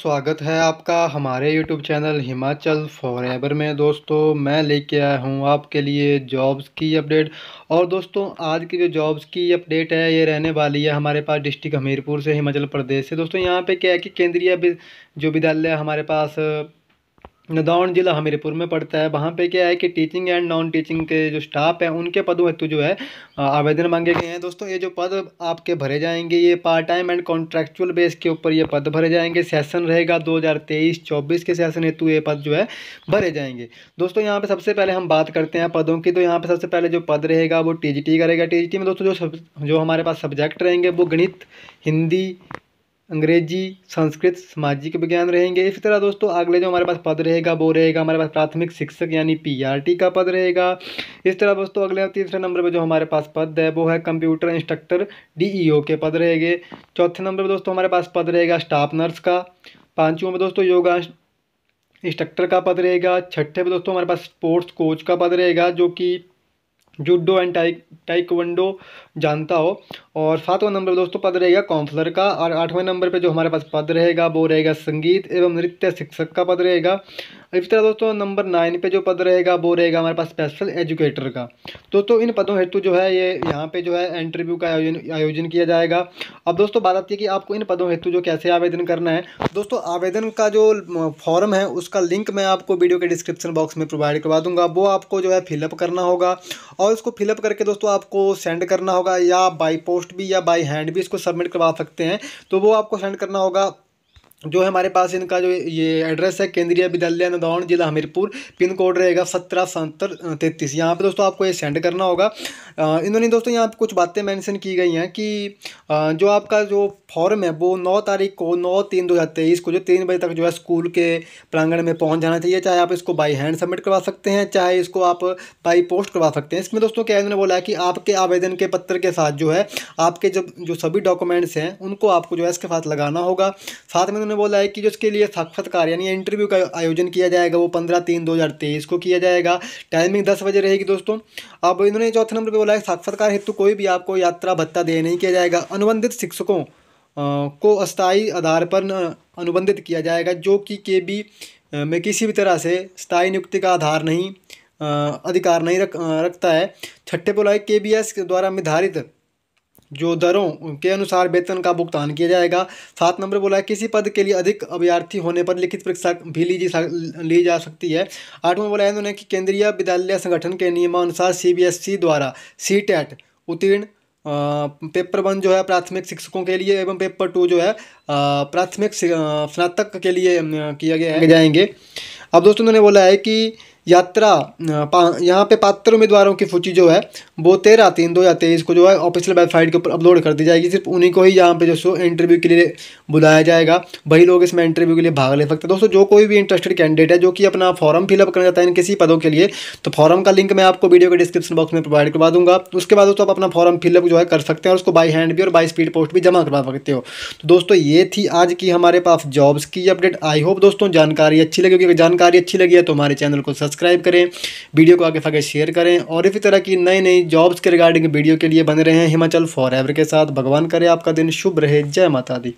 स्वागत है आपका हमारे यूट्यूब चैनल हिमाचल फॉर में दोस्तों मैं लेके आया हूँ आपके लिए जॉब्स की अपडेट और दोस्तों आज की जो जॉब्स की अपडेट है ये रहने वाली है हमारे पास डिस्ट्रिक्ट हमीरपुर से हिमाचल प्रदेश से दोस्तों यहाँ पे क्या है कि केंद्रीय जो विद्यालय हमारे पास नदौन ज़िला हमीरपुर में पड़ता है वहाँ पे क्या है कि टीचिंग एंड नॉन टीचिंग के जो स्टाफ हैं उनके पदों हेतु जो है आवेदन मांगे गए हैं दोस्तों ये जो पद आपके भरे जाएंगे ये part time and contractual base के ऊपर ये पद भरे जाएंगे सेशन रहेगा 2023-24 के सेशन हेतु ये पद जो है भरे जाएंगे दोस्तों यहाँ पर सबसे पहले हम बात करते हैं पदों की तो यहाँ पर सबसे पहले जो पद रहेगा वो टी करेगा टी में दोस्तों जो जो हमारे पास सब्जेक्ट रहेंगे वो गणित हिंदी अंग्रेजी संस्कृत सामाजिक विज्ञान रहेंगे इसी तरह दोस्तों अगले जो हमारे पास पद रहेगा वो रहेगा हमारे पास प्राथमिक शिक्षक यानी पीआरटी e का पद रहेगा इस तरह दोस्तों अगले तीसरे नंबर पर जो हमारे पास पद है वो है कंप्यूटर इंस्ट्रक्टर डीईओ e के पद रहेंगे चौथे नंबर पर दोस्तों हमारे पास पद रहेगा स्टाफ नर्स का पाँचवें में दोस्तों योगा इंस्ट्रक्टर का पद रहेगा छठे में दोस्तों हमारे पास स्पोर्ट्स कोच का पद रहेगा जो कि जूडो एंड टाइक टाइकवंडो जानता हो और सातवां नंबर दोस्तों पद रहेगा काउंसलर का और आठवें नंबर पे जो हमारे पास पद रहेगा वो रहेगा संगीत एवं नृत्य शिक्षक का पद रहेगा इसी तरह दोस्तों नंबर नाइन पे जो पद रहेगा वो रहेगा हमारे पास स्पेशल एजुकेटर का दोस्तों इन पदों हेतु जो है ये यहाँ पे जो है इंटरव्यू का आयोजन आयोजन किया जाएगा अब दोस्तों बात आती है कि आपको इन पदों हेतु जो कैसे आवेदन करना है दोस्तों आवेदन का जो फॉर्म है उसका लिंक मैं आपको वीडियो के डिस्क्रिप्शन बॉक्स में प्रोवाइड करवा दूंगा वो आपको जो है फिलअप करना होगा और उसको फिलअप करके दोस्तों आपको सेंड करना होगा या बाई पोस्ट भी या बाई हैंड भी इसको सबमिट करवा सकते हैं तो वो आपको सेंड करना होगा जो है हमारे पास इनका जो ये एड्रेस है केंद्रीय विद्यालय नदौन जिला हमीरपुर पिन कोड रहेगा सत्रह सत्तर तैंतीस यहाँ पे दोस्तों आपको ये सेंड करना होगा इन्होंने दोस्तों यहाँ पे कुछ बातें मेंशन की गई हैं कि जो आपका जो फॉर्म है वो नौ तारीख को नौ तीन दो हज़ार तेईस को जो तीन बजे तक जो है स्कूल के प्रांगण में पहुँच जाना चाहिए चाहे आप इसको बाई हैंड सबमिट करवा सकते हैं चाहे इसको आप बाई पोस्ट करवा सकते हैं इसमें दोस्तों क्या इन्होंने बोला है कि आपके आवेदन के पत्र के साथ जो है आपके जब जो सभी डॉक्यूमेंट्स हैं उनको आपको जो है इसके साथ लगाना होगा साथ में उन्होंने उन्होंने बोला है कि जो उसके लिए साक्षात्कार यानी इंटरव्यू का आयोजन किया जाएगा वो पंद्रह तीन दो हज़ार तेईस को किया जाएगा टाइमिंग दस बजे रहेगी दोस्तों अब इन्होंने चौथे नंबर पर बोला है साक्षात्कार हेतु तो कोई भी आपको यात्रा भत्ता दे नहीं किया जाएगा अनुबंधित शिक्षकों को अस्थायी आधार पर अनुबंधित किया जाएगा जो कि के बी में किसी भी तरह से स्थायी नियुक्ति का आधार नहीं अधिकार नहीं रख रखता है छठे बोला है के बी एस द्वारा निर्धारित जो दरों के अनुसार वेतन का भुगतान किया जाएगा सात नंबर बोला है किसी पद के लिए अधिक अभ्यर्थी होने पर लिखित परीक्षा भी ली ली जा सकती है आठवां बोला है इन्होंने कि केंद्रीय विद्यालय संगठन के नियमानुसार सीबीएसई e द्वारा सी टैट उत्तीर्ण पेपर वन जो है प्राथमिक शिक्षकों के लिए एवं पेपर टू जो है प्राथमिक स्नातक के लिए किया गया जाएंगे अब दोस्तों उन्होंने बोला है कि यात्रा यहाँ पे पात्र उम्मीदवारों की सूची जो है वो तेरह तीन दो या तेईस को जो है ऑफिशियल वेबसाइट के ऊपर अपलोड कर दी जाएगी सिर्फ उन्हीं को ही यहाँ पे जो सो इंटरव्यू के लिए बुलाया जाएगा वही लोग इसमें इंटरव्यू के लिए भाग ले सकते हैं दोस्तों जो कोई भी इंटरेस्टेड कैंडिडेट है जो कि अपना फॉर्म फिलअप करना चाहता है इन किसी पदों के लिए तो फॉर्म का लिंक मैं आपको वीडियो के डिस्क्रिप्शन बॉक्स में प्रोवाइड करवा दूंगा उसके बाद दोस्तों आप अपना फॉर्म फिलअप जो है कर सकते हैं और उसको बाई हैंड भी और बाई स्पीड पोस्ट भी जमा करवा सकते हो तो दोस्तों ये थी आज की हमारे पास जॉब्स की अपडेट आई होप दोस्तों जानकारी अच्छी लगी क्योंकि जानकारी अच्छी लगी है तो हमारे चैनल को सब्सक्राइब सब्सक्राइब करें वीडियो को आगे फागे शेयर करें और इसी तरह की नई नई जॉब्स के रिगार्डिंग वीडियो के लिए बने रहे हैं हिमाचल फॉर के साथ भगवान करे आपका दिन शुभ रहे जय माता दी